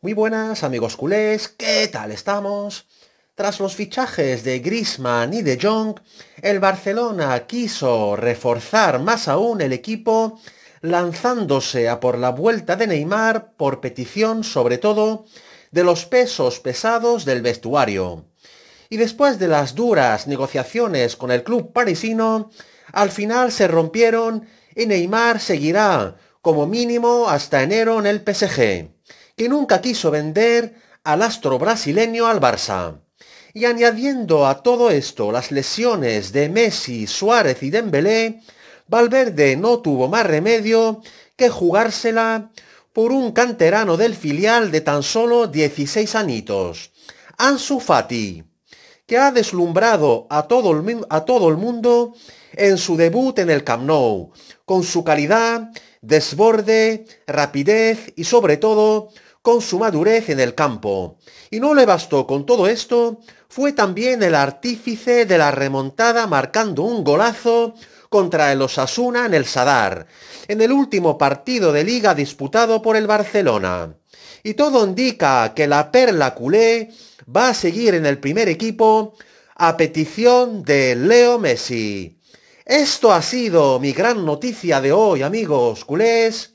Muy buenas amigos culés, ¿qué tal estamos? Tras los fichajes de Grisman y de Jong, el Barcelona quiso reforzar más aún el equipo lanzándose a por la vuelta de Neymar por petición sobre todo de los pesos pesados del vestuario. Y después de las duras negociaciones con el club parisino, al final se rompieron y Neymar seguirá como mínimo hasta enero en el PSG que nunca quiso vender al astro brasileño al Barça. Y añadiendo a todo esto las lesiones de Messi, Suárez y Dembélé, Valverde no tuvo más remedio que jugársela por un canterano del filial de tan solo 16 anitos, Ansu Fati, que ha deslumbrado a todo, el, a todo el mundo en su debut en el Camp Nou, con su calidad, desborde, rapidez y sobre todo con su madurez en el campo. Y no le bastó con todo esto, fue también el artífice de la remontada marcando un golazo contra el Osasuna en el Sadar, en el último partido de liga disputado por el Barcelona. Y todo indica que la perla culé va a seguir en el primer equipo a petición de Leo Messi. Esto ha sido mi gran noticia de hoy, amigos culés.